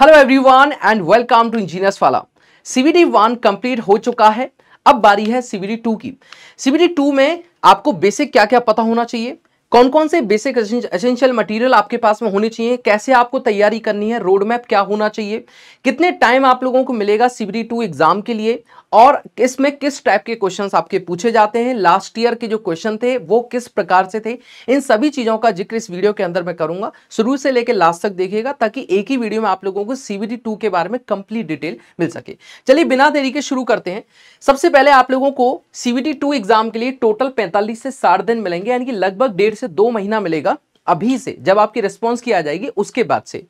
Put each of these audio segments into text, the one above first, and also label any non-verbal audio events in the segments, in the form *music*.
hello everyone and welcome to engineers वाला CBT one complete हो चुका है अब बारी है सीबीडी टू की सीबीडी टू में आपको बेसिक क्या क्या पता होना चाहिए कौन कौन से बेसिक एसेंशियल मटेरियल आपके पास में होने चाहिए कैसे आपको तैयारी करनी है रोड मैप क्या होना चाहिए कितने टाइम आप लोगों को मिलेगा सीबी टू एग्जाम के लिए और इसमें किस टाइप के क्वेश्चंस आपके पूछे जाते हैं लास्ट ईयर के जो क्वेश्चन थे वो किस प्रकार से थे इन सभी चीज़ों का जिक्र इस वीडियो के अंदर मैं करूंगा शुरू से लेकर लास्ट तक देखिएगा ताकि एक ही वीडियो में आप लोगों को सीबीडी टू के बारे में कंप्लीट डिटेल मिल सके चलिए बिना देरी के शुरू करते हैं सबसे पहले आप लोगों को सीबीडी टू एग्जाम के लिए टोटल पैंतालीस से साठ दिन मिलेंगे यानी कि लगभग डेढ़ से दो महीना मिलेगा अभी से जब आपकी रिस्पॉन्स की आ जाएगी उसके बाद से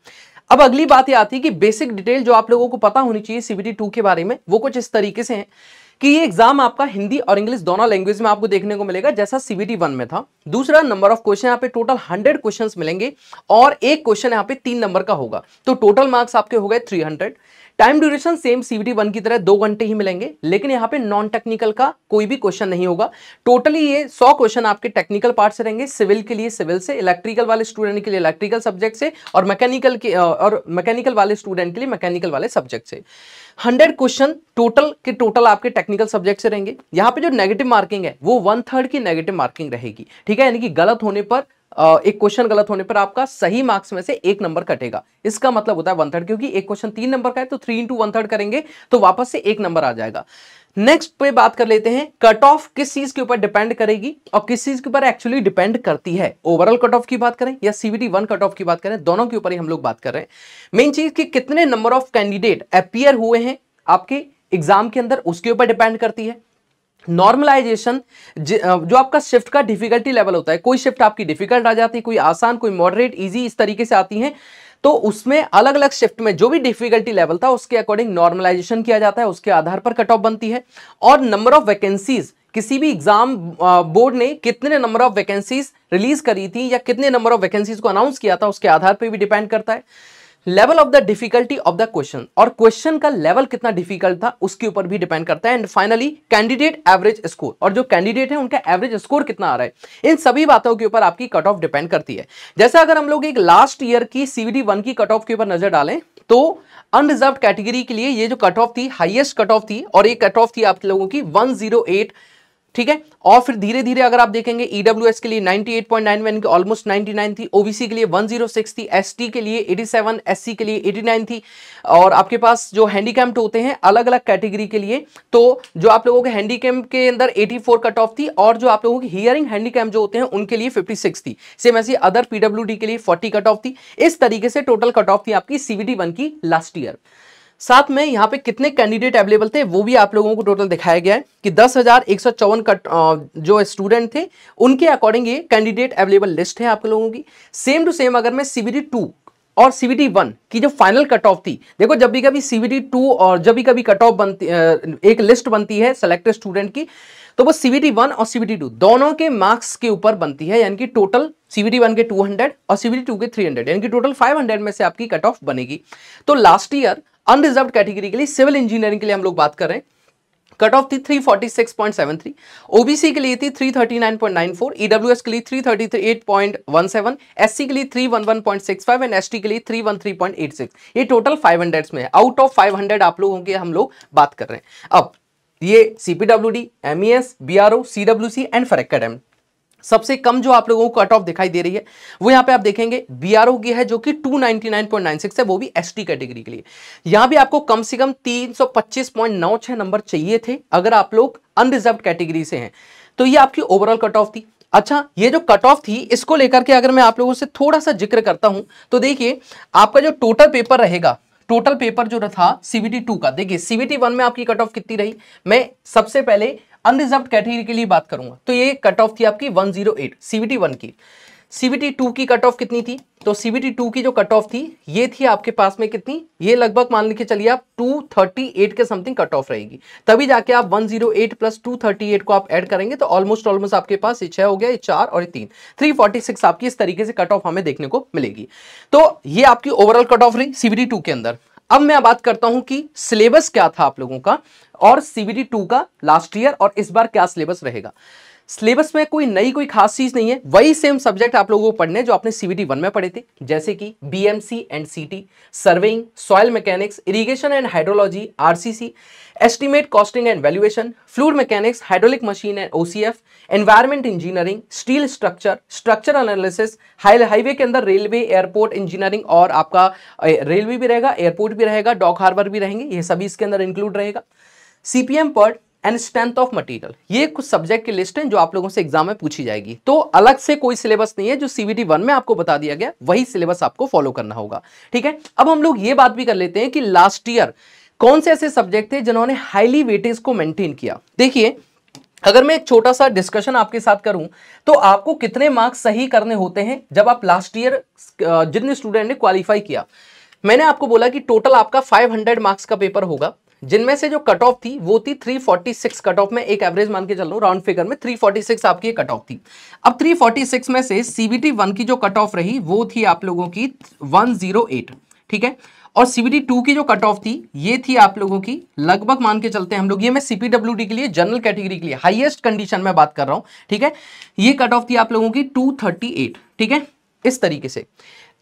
अब अगली बात ये आती है कि बेसिक डिटेल जो आप लोगों को पता होनी चाहिए सीबीटी टू के बारे में वो कुछ इस तरीके से है कि ये एग्जाम आपका हिंदी और इंग्लिश दोनों लैंग्वेज में आपको देखने को मिलेगा जैसा सीबीटी वन में था दूसरा नंबर ऑफ क्वेश्चन यहाँ पे टोटल हंड्रेड क्वेश्चन मिलेंगे और एक क्वेश्चन यहाँ पे तीन नंबर का होगा तो टोटल मार्क्स आपके हो गए three hundred time duration same CBT one की तरह दो घंटे ही मिलेंगे लेकिन यहाँ पे नॉन टेक्निकल का कोई भी क्वेश्चन नहीं होगा टोटली ये सौ क्वेश्चन आपके टेक्निकल पार्ट से रहेंगे सिविल के लिए सिविल से इलेक्ट्रिकल वाले स्टूडेंट के लिए इलेक्ट्रिकल सब्जेक्ट से और मैकेनिकल के और मैकेनिकल वाले स्टूडेंट के लिए मैकेनिकल वाले सब्जेक्ट से हंड्रेड क्वेश्चन टोटल के टोटल आपके टेक्निकल सब्जेक्ट से रहेंगे यहाँ पे जो नेगेटिव मार्किंग है वो वन थर्ड की नेगेटिव मार्किंग रहेगी ठीक है यानी कि गलत होने पर एक क्वेश्चन गलत होने पर आपका सही मार्क्स में से एक नंबर कटेगा इसका मतलब होता है वन थर्ड क्योंकि एक क्वेश्चन तीन नंबर का है तो थ्री इंटू वन थर्ड करेंगे तो वापस से एक नंबर आ जाएगा नेक्स्ट पे बात कर लेते हैं कट ऑफ किस चीज के ऊपर डिपेंड करेगी और किस चीज के ऊपर एक्चुअली डिपेंड करती है ओवरऑल कट ऑफ की बात करें या सीबीटी वन कट ऑफ की बात करें दोनों के ऊपर ही हम लोग बात कर रहे हैं मेन चीज कि कितने नंबर ऑफ कैंडिडेट अपियर हुए हैं आपके एग्जाम के अंदर उसके ऊपर डिपेंड करती है नॉर्मलाइजेशन जो आपका शिफ्ट का डिफिकल्टी लेवल होता है कोई शिफ्ट आपकी डिफिकल्ट आ जाती है कोई आसान कोई मॉडरेट इजी इस तरीके से आती हैं तो उसमें अलग अलग शिफ्ट में जो भी डिफिकल्टी लेवल था उसके अकॉर्डिंग नॉर्मलाइजेशन किया जाता है उसके आधार पर कट ऑफ बनती है और नंबर ऑफ वैकेंसीज किसी भी एग्जाम बोर्ड ने कितने नंबर ऑफ वैकेंसीज रिलीज करी थी या कितने नंबर ऑफ वैकेंसीज को अनाउंस किया था उसके आधार पर भी डिपेंड करता है level of the difficulty of the question और क्वेश्चन का लेवल कितना डिफिकल्ट था उसके ऊपर भी डिपेंड करता है and finally candidate average score और जो कैंडिडेट है उनका एवरेज स्कोर कितना आ रहा है इन सभी बातों के ऊपर आपकी कट ऑफ डिपेंड करती है जैसे अगर हम लोग एक लास्ट ईयर की सीवीडी वन की कट ऑफ के ऊपर नजर डालें तो अनरिजर्व कैटेगरी के लिए ये जो कट ऑफ थी हाइएस्ट कट ऑफ थी और ये कट ऑफ थी आप लोगों की वन ठीक है और फिर धीरे धीरे अगर आप देखेंगे ईडब्ल्यू e के लिए 98.91 की ऑलमोस्ट 99 थी ओबीसी के लिए 106 थी एसटी के लिए 87 एससी के लिए 89 थी और आपके पास जो हैंडीकैम्प्ट होते हैं अलग अलग कैटेगरी के लिए तो जो आप लोगों के हैंडीकैम्प के अंदर 84 कट ऑफ थी और जो आप लोगों की हियरिंग हैंडीकैम्प जो होते हैं उनके लिए सिक्स थी सेम ऐसी अदर पीडब्ल्यू के लिए फोर्टी कट ऑफ थी इस तरीके से टोटल कट ऑफ थी आपकी सीवीटी वन की लास्ट ईयर साथ में यहाँ पे कितने कैंडिडेट अवेलेबल थे वो भी आप लोगों को टोटल दिखाया गया है कि दस हज़ार एक सौ चौवन का जो स्टूडेंट थे उनके अकॉर्डिंग ये कैंडिडेट अवेलेबल लिस्ट है आप लोगों की सेम टू सेम अगर मैं सीबीडी टू और सीबीटी वन की जो फाइनल कट ऑफ थी देखो जब भी कभी सीबीटी टू और जब भी कभी कट ऑफ बनती एक लिस्ट बनती है सेलेक्टेड स्टूडेंट की तो वो सीबीटी वन और सीबीटी टू दोनों के मार्क्स के ऊपर बनती है यानी कि टोटल सीबीटी वन के 200 और सीबीटी टू के 300 यानी कि टोटल 500 में से आपकी कट ऑफ बनेगी तो लास्ट ईयर अनरिजर्व कैटेगरी के लिए सिविल इंजीनियरिंग के लिए हम लोग बात कर रहे हैं कट ऑफ थी 346.73 ओबीसी के लिए थी 339.94 ईडब्ल्यूएस e के लिए 338.17 एससी के लिए 311.65 एंड एसटी के लिए 313.86 ये टोटल 500 में है आउट ऑफ 500 आप लोगों के हम लोग बात कर रहे हैं अब ये CPW CPWD MES W C and for academy सबसे कम जो आप लोगों को कट ऑफ दिखाई दे रही है वो यहाँ पे आप देखेंगे बी की है जो कि 299.96 है वो भी एस कैटेगरी के लिए यहाँ भी आपको कम से कम 325.96 नंबर चाहिए थे अगर आप लोग अनरिजर्व कैटेगरी से हैं तो ये आपकी ओवरऑल कट ऑफ थी अच्छा ये जो कट ऑफ थी इसको लेकर के अगर मैं आप लोगों से थोड़ा सा जिक्र करता हूं तो देखिए आपका जो टोटल पेपर रहेगा टोटल पेपर जो था सीबीटी टू का देखिए सीबीटी वन में आपकी कट ऑफ कितनी रही मैं सबसे पहले अनरिजर्व कैटेगरी के लिए बात करूंगा तो ये कट ऑफ थी आपकी 108 सीबीटी वन की सीबीटी टू की कट ऑफ कितनी थी तो सीबीटी टू की जो कट ऑफ थी ये थी आपके पास में कितनी ये लगभग मान लीजिए चलिए आप 238 के समथिंग कट ऑफ रहेगी तभी जाके आप 108 प्लस 238 को आप ऐड करेंगे तो ऑलमोस्ट ऑलमोस्ट आपके पास ये छह हो गया ये चार और ये तीन 346 आपकी इस तरीके से कट ऑफ हमें देखने को मिलेगी तो ये आपकी ओवरऑल कट ऑफ रही सीबीटी टू के अंदर अब मैं बात करता हूं कि सिलेबस क्या था आप लोगों का और सीबीडी टू का लास्ट ईयर और इस बार क्या सिलेबस रहेगा सिलेबस में कोई नई कोई खास चीज नहीं है वही सेम सब्जेक्ट आप लोगों को पढ़ने जो आपने सीबीटी वन में पढ़े थे जैसे कि BMC and CT surveying soil mechanics irrigation and hydrology RCC estimate costing and valuation fluid mechanics hydraulic machine and OCF environment engineering steel structure structure analysis highway के अंदर रेलवे एयरपोर्ट इंजीनियरिंग और आपका railway भी रहेगा airport भी रहेगा dock harbour भी रहेंगे ये सभी इसके अंदर इंक्लूड रहेगा सीपीएम पर एंड स्ट्रेंथ ऑफ मटेरियल ये कुछ सब्जेक्ट की लिस्ट है जो आप लोगों से एग्जाम में पूछी जाएगी तो अलग से कोई सिलेबस नहीं है जो सीबीटी वन में आपको बता दिया गया वही सिलेबस आपको फॉलो करना होगा ठीक है अब हम लोग ये बात भी कर लेते हैं कि लास्ट ईयर कौन से ऐसे सब्जेक्ट थे जिन्होंने हाईली वेटेज को मेंटेन किया देखिए अगर मैं एक छोटा सा डिस्कशन आपके साथ करूं तो आपको कितने मार्क्स सही करने होते हैं जब आप लास्ट ईयर जितने स्टूडेंट ने क्वालिफाई किया मैंने आपको बोला कि टोटल आपका 500 मार्क्स का पेपर होगा जिनमें से जो कट ऑफ थी वो थी 346 कट ऑफ में एक एवरेज मान के चल रहा राउंड फिगर में 346 आपकी कट ऑफ थी अब 346 में से सीबीटी वन की जो कट ऑफ रही वो थी आप लोगों की 108 ठीक है और सीबीटी टू की जो कट ऑफ थी ये थी आप लोगों की लगभग मान के चलते हैं हम लोग ये मैं सीपीडब्ल्यू के लिए जनरल कैटेगरी के लिए हाइएस्ट कंडीशन में बात कर रहा हूं ठीक है ये कट ऑफ थी आप लोगों की टू ठीक है इस तरीके से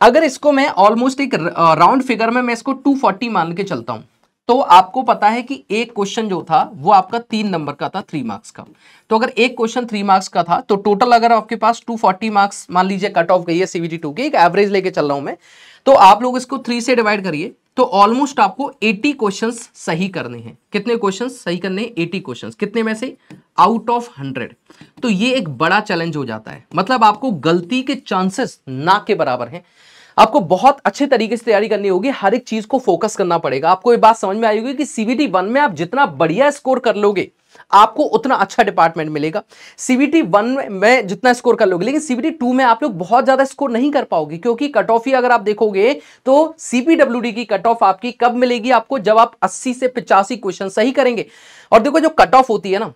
अगर इसको मैं ऑलमोस्ट एक राउंड uh, फिगर में मैं इसको टू मान के चलता हूं तो आपको पता है कि एक क्वेश्चन जो था वो आपका तीन नंबर का था थ्री मार्क्स का तो अगर एक क्वेश्चन थ्री मार्क्स का था तो टोटल अगर आपके पास टू फोर्टी मार्क्स मान लीजिए कट ऑफ गई है सीबीटी टू की एक एवरेज लेके चल रहा हूं मैं तो आप लोग इसको थ्री से डिवाइड करिए तो ऑलमोस्ट आपको 80 क्वेश्चन सही करने हैं कितने क्वेश्चन सही करने हैं 80 क्वेश्चंस कितने में से आउट ऑफ हंड्रेड तो ये एक बड़ा चैलेंज हो जाता है मतलब आपको गलती के चांसेस ना के बराबर है आपको बहुत अच्छे तरीके से तैयारी करनी होगी हर एक चीज को फोकस करना पड़ेगा आपको ये बात समझ में आई होगी कि सीबीटी वन में आप जितना बढ़िया स्कोर कर लोगे आपको उतना अच्छा डिपार्टमेंट मिलेगा सीबीटी वन में जितना स्कोर कर लोगे लेकिन सीबीटी टू में आप लोग बहुत ज्यादा स्कोर नहीं कर पाओगे क्योंकि कट ऑफ ही अगर आप देखोगे तो सीपीडब्ल्यू की कट ऑफ आपकी कब मिलेगी आपको जब आप अस्सी से पिचासी क्वेश्चन सही करेंगे और देखो जो कट ऑफ होती है ना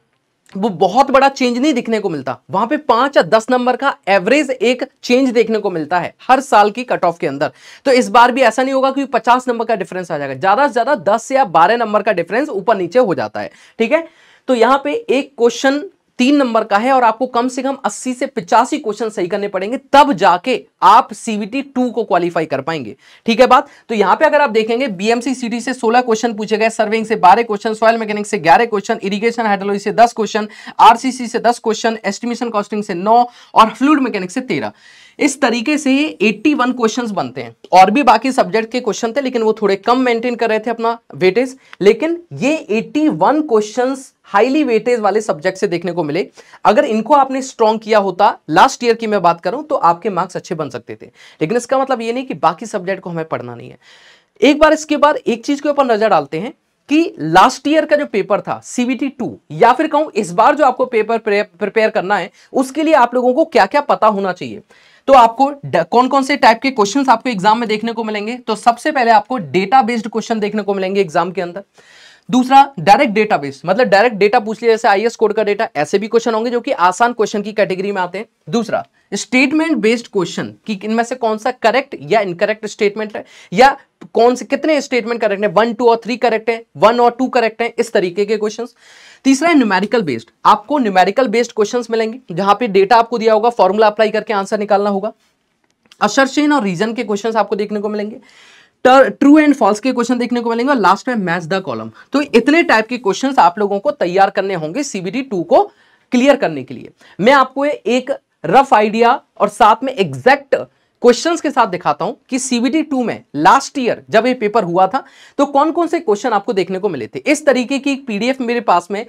वो बहुत बड़ा चेंज नहीं दिखने को मिलता वहां पे पांच या दस नंबर का एवरेज एक चेंज देखने को मिलता है हर साल की कट ऑफ के अंदर तो इस बार भी ऐसा नहीं होगा कि पचास नंबर का डिफरेंस आ जाएगा ज्यादा से ज्यादा दस या बारह नंबर का डिफरेंस ऊपर नीचे हो जाता है ठीक है तो यहां पे एक क्वेश्चन तीन नंबर का है और आपको कम से कम 80 से पिचासी क्वेश्चन सही करने पड़ेंगे तब जाके आप सीबीटी टू को क्वालिफाई कर पाएंगे ठीक है बात तो यहां पे अगर आप देखेंगे बीएमसी सीटी से 16 क्वेश्चन पूछे गए सर्विंग से 12 क्वेश्चन सॉयल मैकेनिक से 11 क्वेश्चन इरिगेशन हाइड्रोलॉजी से 10 क्वेश्चन आरसीसी से 10 क्वेश्चन एस्टिमेशन कॉस्टिंग से नौ और फ्लूड मैकेनिक से तेरह इस तरीके से 81 क्वेश्चंस बनते हैं और भी बाकी सब्जेक्ट के क्वेश्चन थे लेकिन वो थोड़े कम मेंटेन कर रहे थे अपना वेटेज लेकिन ये 81 क्वेश्चंस हाईली वेटेज वाले सब्जेक्ट से देखने को मिले अगर इनको आपने स्ट्रॉन्ग किया होता लास्ट ईयर की मैं बात करूं तो आपके मार्क्स अच्छे बन सकते थे लेकिन इसका मतलब ये नहीं कि बाकी सब्जेक्ट को हमें पढ़ना नहीं है एक बार इसके बाद एक चीज के ऊपर नजर डालते हैं कि लास्ट ईयर का जो पेपर था सीबीटी टू या फिर कहूं इस बार जो आपको पेपर प्रिपेयर करना है उसके लिए आप लोगों को क्या क्या पता होना चाहिए तो आपको कौन कौन से टाइप के क्वेश्चन आपको एग्जाम में देखने को मिलेंगे तो सबसे पहले आपको डेटा बेस्ड क्वेश्चन देखने को मिलेंगे एग्जाम के अंदर दूसरा डायरेक्ट डेटाबेस मतलब डायरेक्ट डेटा पूछ लिया जैसे एस कोड का डेटा ऐसे भी क्वेश्चन होंगे जो कि आसान क्वेश्चन की कैटेगरी में आते हैं दूसरा स्टेटमेंट बेस्ड क्वेश्चन कि इनमें से कौन सा करेक्ट या इनकरेक्ट स्टेटमेंट है या कौन से कितने स्टेटमेंट करेक्ट है वन टू और थ्री करेक्ट है वन और टू करेक्ट है इस तरीके के क्वेश्चन तीसरा है न्यूमेरिकल बेस्ड आपको न्यूमेरिकल बेस्ड क्वेश्चन मिलेंगे जहां पर डेटा आपको दिया होगा फॉर्मूला अप्लाई करके आंसर निकालना होगा अशर और रीजन के क्वेश्चन आपको देखने को मिलेंगे ट्रू एंड फॉल्स के क्वेश्चन देखने को मिलेंगे और लास्ट में मैच द कॉलम तो इतने टाइप के क्वेश्चन आप लोगों को तैयार करने होंगे सीबीटी टू को क्लियर करने के लिए मैं आपको एक रफ आइडिया और साथ में एग्जैक्ट क्वेश्चंस के साथ दिखाता हूं कि सीबीटी टू में लास्ट ईयर जब ये पेपर हुआ था तो कौन कौन से क्वेश्चन आपको देखने को मिले थे इस तरीके की पीडीएफ मेरे पास में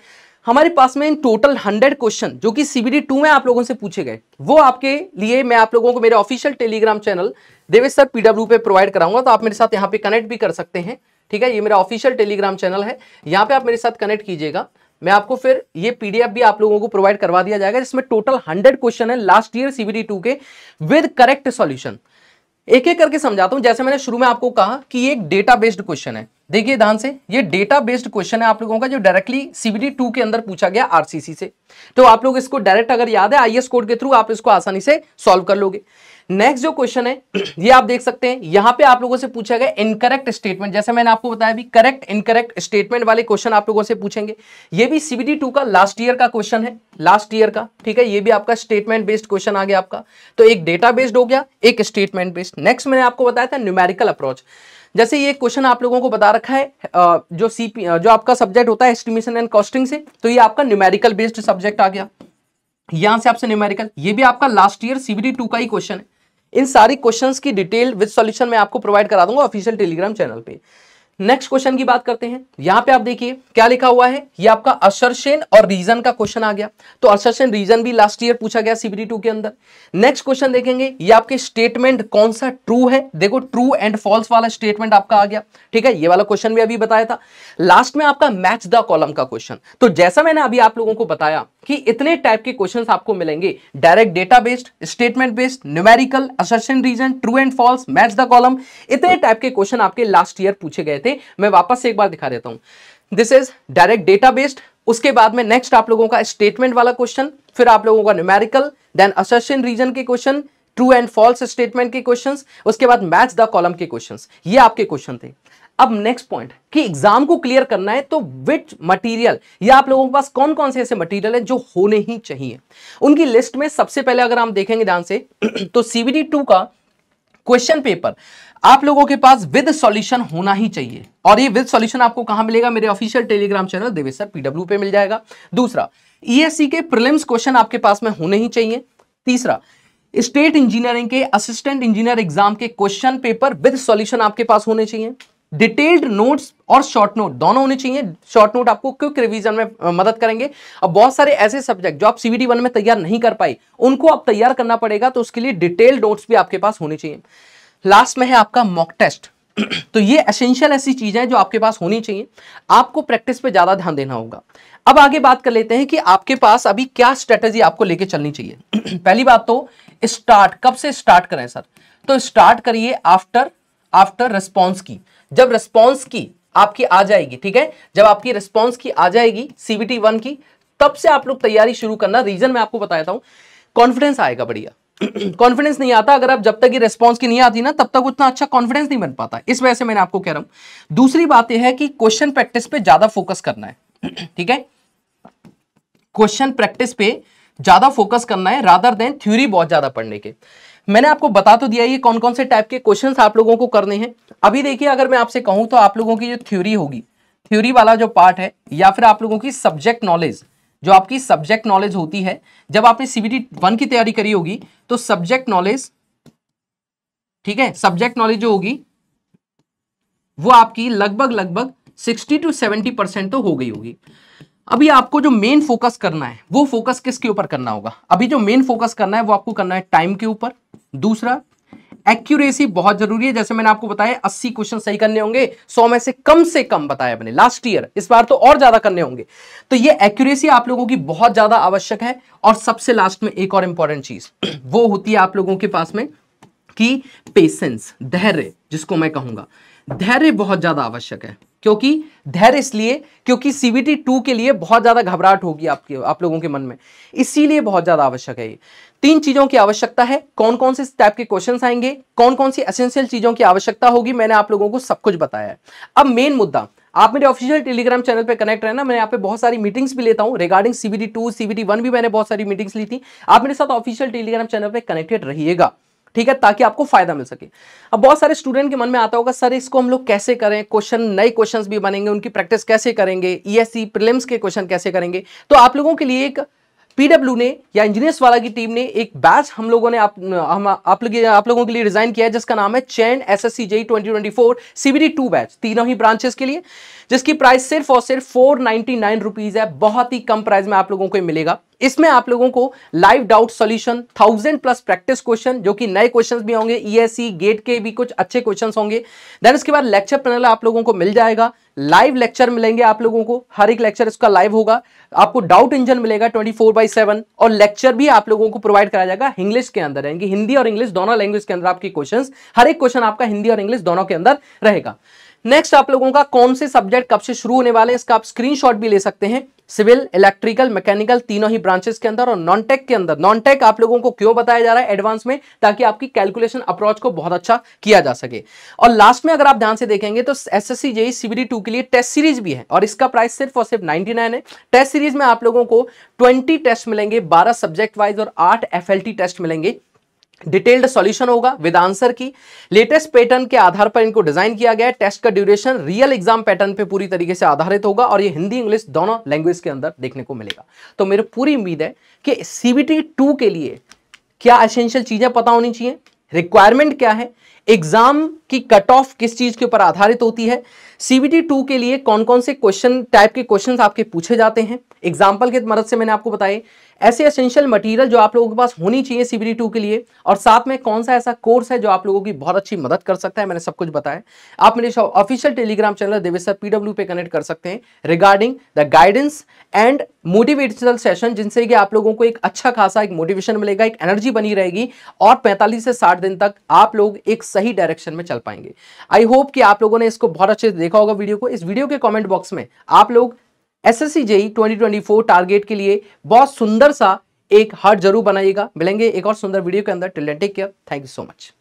हमारे पास में इन टोटल हंड्रेड क्वेश्चन जो कि सीबीडी टू में आप लोगों से पूछे गए वो आपके लिए मैं आप लोगों को मेरे official Telegram channel Devesh sir PW पे प्रोवाइड कराऊंगा तो आप मेरे साथ यहाँ पे कनेक्ट भी कर सकते हैं ठीक है ये मेरा ऑफिशियल टेलीग्राम चैनल है यहाँ पे आप मेरे साथ कनेक्ट कीजिएगा मैं आपको फिर ये पीडीएफ भी आप लोगों को प्रोवाइड करवा दिया जाएगा जिसमें टोटल हंड्रेड क्वेश्चन है लास्ट ईयर सीबीडी टू के विद करेक्ट सॉल्यूशन एक एक करके समझाता हूं जैसे मैंने शुरू में आपको कहा कि एक डेटा बेस्ड क्वेश्चन है देखिए ध्यान से ये डेटा बेस्ड क्वेश्चन है आप लोगों का जो डायरेक्टली सीबीडी टू के अंदर पूछा गया आरसीसी से तो आप लोग इसको डायरेक्ट अगर याद है आईएस कोड के थ्रू आप इसको आसानी से सॉल्व कर लोगे नेक्स्ट जो क्वेश्चन है ये आप देख सकते हैं यहां पे आप लोगों से पूछा गया इनकरेक्ट स्टेटमेंट जैसे मैंने आपको बताया भी करेक्ट इनकरेक्ट स्टेटमेंट वाले क्वेश्चन आप लोगों से पूछेंगे ये भी सीबीडी टू का लास्ट ईयर का क्वेश्चन है लास्ट ईयर का ठीक है ये भी आपका स्टेटमेंट बेस्ड क्वेश्चन आ गया आपका तो एक डेटा बेस्ड हो गया एक स्टेटमेंट बेस्ड नेक्स्ट मैंने आपको बताया था न्यूमेरिकल अप्रोच जैसे ये क्वेश्चन आप लोगों को बता रखा है जो सीपी जो आपका सब्जेक्ट होता है एस्टिमेशन एंड कॉस्टिंग से तो ये आपका न्यूमेरिकल बेस्ड सब्जेक्ट आ गया यहां से आपसे न्यूमेरिकल ये भी आपका लास्ट ईयर सीबीडी टू का ही क्वेश्चन है इन सारी क्वेश्चंस की डिटेल विद सॉल्यूशन मैं आपको प्रोवाइड करा दूंगा ऑफिशियल टेलीग्राम चैनल पे नेक्स्ट क्वेश्चन की बात करते हैं यहां पे आप देखिए क्या लिखा हुआ है ये आपका असरसेन और रीजन का क्वेश्चन आ गया तो असरसेन रीजन भी लास्ट ईयर पूछा गया सीबीडी टू के अंदर नेक्स्ट क्वेश्चन देखेंगे ये आपके स्टेटमेंट कौन सा ट्रू है देखो ट्रू एंड फॉल्स वाला स्टेटमेंट आपका आ गया ठीक है ये वाला क्वेश्चन भी अभी बताया था लास्ट में आपका मैच द कॉलम का क्वेश्चन तो जैसा मैंने अभी आप लोगों को बताया कि इतने टाइप के क्वेश्चंस आपको मिलेंगे direct data based statement based numerical assertion reason true and false match the column इतने टाइप के क्वेश्चन आपके लास्ट ईयर पूछे गए थे मैं वापस से एक बार दिखा देता हूं this is direct data based उसके बाद में नेक्स्ट आप लोगों का स्टेटमेंट वाला क्वेश्चन फिर आप लोगों का न्यूमेरिकल देन असर्शन रीजन के question true and false statement के क्वेश्चंस उसके बाद मैच द कॉलम के क्वेश्चंस ये आपके क्वेश्चन थे अब नेक्स्ट पॉइंट कि एग्जाम को क्लियर करना है तो विच मटेरियल या आप लोगों के पास कौन कौन से ऐसे मटेरियल हैं जो होने ही चाहिए उनकी लिस्ट में सबसे पहले अगर हम देखेंगे ध्यान से *clears throat* तो सीबीडी टू का क्वेश्चन पेपर आप लोगों के पास विद सॉल्यूशन होना ही चाहिए और ये विद सॉल्यूशन आपको कहां मिलेगा मेरे official Telegram channel Devesh PW पे मिल जाएगा दूसरा ईएससी e के प्रिलिम्स क्वेश्चन आपके पास में होने ही चाहिए तीसरा स्टेट इंजीनियरिंग के असिस्टेंट इंजीनियर एग्जाम के क्वेश्चन पेपर विद सॉल्यूशन आपके पास होने चाहिए डिटेल्ड नोट्स और शॉर्ट नोट दोनों होने चाहिए शॉर्ट नोट आपको क्विक रिवीजन में मदद करेंगे अब बहुत सारे ऐसे सब्जेक्ट जो आप सीबीटी वन में तैयार नहीं कर पाए उनको आप तैयार करना पड़ेगा तो उसके लिए डिटेल्ड नोट्स भी आपके पास होने चाहिए लास्ट में है आपका मॉक टेस्ट *clears throat* तो ये एसेंशियल ऐसी चीजें है जो आपके पास होनी चाहिए आपको प्रैक्टिस पे ज्यादा ध्यान देना होगा अब आगे बात कर लेते हैं कि आपके पास अभी क्या स्ट्रेटेजी आपको लेके चलनी चाहिए *clears throat* पहली बात तो स्टार्ट कब से स्टार्ट करें सर तो स्टार्ट करिए आफ्टर आफ्टर रिस्पॉन्स की जब रिस्पॉन्स की आपकी आ जाएगी ठीक है जब आपकी रिस्पॉन्स की आ जाएगी सीबीटी वन की तब से आप लोग तैयारी शुरू करना रीजन मैं आपको बताया था कॉन्फिडेंस आएगा बढ़िया कॉन्फिडेंस *clears throat* नहीं आता अगर आप जब तक ये रेस्पॉन्स की नहीं आती ना तब तक उतना अच्छा कॉन्फिडेंस नहीं बन पाता इस वजह से मैंने आपको कह रहा हूं दूसरी बात यह है कि क्वेश्चन प्रैक्टिस पे ज्यादा फोकस करना है *clears throat* ठीक है क्वेश्चन प्रैक्टिस पे ज्यादा फोकस करना है रादर देन थ्योरी बहुत ज्यादा पढ़ने के मैंने आपको बता तो दिया ये कौन कौन से टाइप के क्वेश्चन आप लोगों को करने हैं अभी देखिए अगर मैं आपसे कहूं तो आप लोगों की जो थ्योरी होगी थ्योरी वाला जो पार्ट है या फिर आप लोगों की सब्जेक्ट नॉलेज जो आपकी सब्जेक्ट नॉलेज होती है जब आपने सीबीटी वन की तैयारी करी होगी तो सब्जेक्ट नॉलेज ठीक है सब्जेक्ट नॉलेज जो होगी वो आपकी लगभग लगभग सिक्सटी टू सेवेंटी परसेंट तो हो गई होगी अभी आपको जो मेन फोकस करना है वो फोकस किसके ऊपर करना होगा अभी जो मेन फोकस करना है वो आपको करना है टाइम के ऊपर दूसरा एक्यूरेसी बहुत जरूरी है जैसे मैंने आपको बताया 80 क्वेश्चन सही करने होंगे 100 में से कम से कम बताया मैंने लास्ट ईयर इस बार तो और ज्यादा करने होंगे तो ये एक्यूरेसी आप लोगों की बहुत ज्यादा आवश्यक है और सबसे लास्ट में एक और इंपॉर्टेंट चीज *clears throat* वो होती है आप लोगों के पास में कि पेशेंस धैर्य जिसको मैं कहूंगा धैर्य बहुत ज़्यादा आवश्यक है क्योंकि धैर्य इसलिए क्योंकि सीबीटी टू के लिए बहुत ज़्यादा घबराहट होगी आपके आप लोगों के मन में इसीलिए बहुत ज़्यादा आवश्यक है ये तीन चीज़ों की आवश्यकता है कौन कौन से टाइप के क्वेश्चन आएंगे कौन कौन सी एसेंशियल चीज़ों की आवश्यकता होगी मैंने आप लोगों को सब कुछ बताया अब मेन मुद्दा आप मेरे ऑफिशियल टेलीग्राम चैनल पे कनेक्ट रहे ना मैं यहाँ पे बहुत सारी मीटिंग्स भी लेता हूँ regarding CBT two CBT one भी मैंने बहुत सारी मीटिंग्स ली थी आप मेरे साथ ऑफिशियल टेलीग्राम चैनल पे कनेक्टेड रहिएगा ठीक है ताकि आपको फायदा मिल सके अब बहुत सारे स्टूडेंट के मन में आता होगा सर इसको हम लोग कैसे करें क्वेश्चन नए क्वेश्चंस भी बनेंगे उनकी प्रैक्टिस कैसे करेंगे ईएससी e प्रीलिम्स के क्वेश्चन कैसे करेंगे तो आप लोगों के लिए एक पीडब्ल्यू ने या इंजीनियर्स वाला की टीम ने एक बैच हम लोगों ने आप हम आप लोग आप लोगों के लिए डिजाइन किया है जिसका नाम है चैन S S C J twenty twenty four two batch तीनों ही ब्रांचेस के लिए जिसकी प्राइस सिर्फ और सिर्फ फोर नाइन्टी नाइन रुपीज है बहुत ही कम प्राइस में आप लोगों को मिलेगा इसमें आप लोगों को live doubt solution thousand plus practice question जो कि नए क्वेश्चंस भी होंगे ईएससी गेट के भी कुछ अच्छे क्वेश्चंस होंगे देन इसके बाद लेक्चर पैनल आप लोगों को मिल जाएगा लाइव लेक्चर मिलेंगे आप लोगों को हर एक लेक्चर इसका लाइव होगा आपको डाउट इंजन मिलेगा ट्वेंटी फोर बाई सेवन और लेक्चर भी आप लोगों को प्रोवाइड कराया जाएगा इंग्लिश के अंदर हिंदी और इंग्लिश दोनों लैंग्वेज के अंदर आपके क्वेश्चन हर एक क्वेश्चन आपका हिंदी और इंग्लिश दोनों के अंदर रहेगा नेक्स्ट आप लोगों का कौन से सब्जेक्ट कब से शुरू होने वाले हैं इसका आप स्क्रीनशॉट भी ले सकते हैं सिविल इलेक्ट्रिकल मैकेनिकल तीनों ही ब्रांचेस के अंदर और नॉन टेक के अंदर नॉन टेक आप लोगों को क्यों बताया जा रहा है एडवांस में ताकि आपकी कैलकुलेशन अप्रोच को बहुत अच्छा किया जा सके और लास्ट में अगर आप ध्यान से देखेंगे तो S S C JE CBT two के लिए टेस्ट सीरीज भी है और इसका प्राइस सिर्फ और सिर्फ नाइनटी नाइन है टेस्ट सीरीज में आप लोगों को ट्वेंटी टेस्ट मिलेंगे बारह सब्जेक्ट वाइज और आठ एफ टेस्ट मिलेंगे डिटेल्ड सॉल्यूशन होगा with answer key latest pattern के आधार पर इनको डिजाइन किया गया है टेस्ट का ड्यूरेशन रियल एग्जाम पैटर्न पे पूरी तरीके से आधारित होगा और ये हिंदी इंग्लिश दोनों लैंग्वेज के अंदर देखने को मिलेगा तो मेरे पूरी उम्मीद है कि सीबीटी टू के लिए क्या असेंशियल चीजें पता होनी चाहिए रिक्वायरमेंट क्या है एग्जाम की कट ऑफ किस चीज के ऊपर आधारित होती है सीबीटी टू के लिए कौन कौन से क्वेश्चन टाइप के क्वेश्चन आपके पूछे जाते हैं एग्जाम्पल की मदद से मैंने आपको बताए ऐसे एसेंशियल मटेरियल जो आप लोगों के पास होनी चाहिए सीबीटी टू के लिए और साथ में कौन सा ऐसा कोर्स है जो आप लोगों की बहुत अच्छी मदद कर सकता है मैंने सब कुछ बताया आप मेरे official Telegram channel Deveshwar PW पे कनेक्ट कर सकते हैं regarding the guidance and motivational session जिनसे कि आप लोगों को एक अच्छा खासा एक मोटिवेशन मिलेगा एक एनर्जी बनी रहेगी और पैंतालीस से साठ दिन तक आप लोग एक सही डायरेक्शन में चल पाएंगे आई होप कि आप लोगों ने इसको बहुत अच्छे से देखा होगा वीडियो को इस वीडियो के कमेंट बॉक्स में आप लोग S S C JE twenty target के लिए बहुत सुंदर सा एक हार्ट जरूर बनाइएगा मिलेंगे एक और सुंदर वीडियो के अंदर till take care thank you so much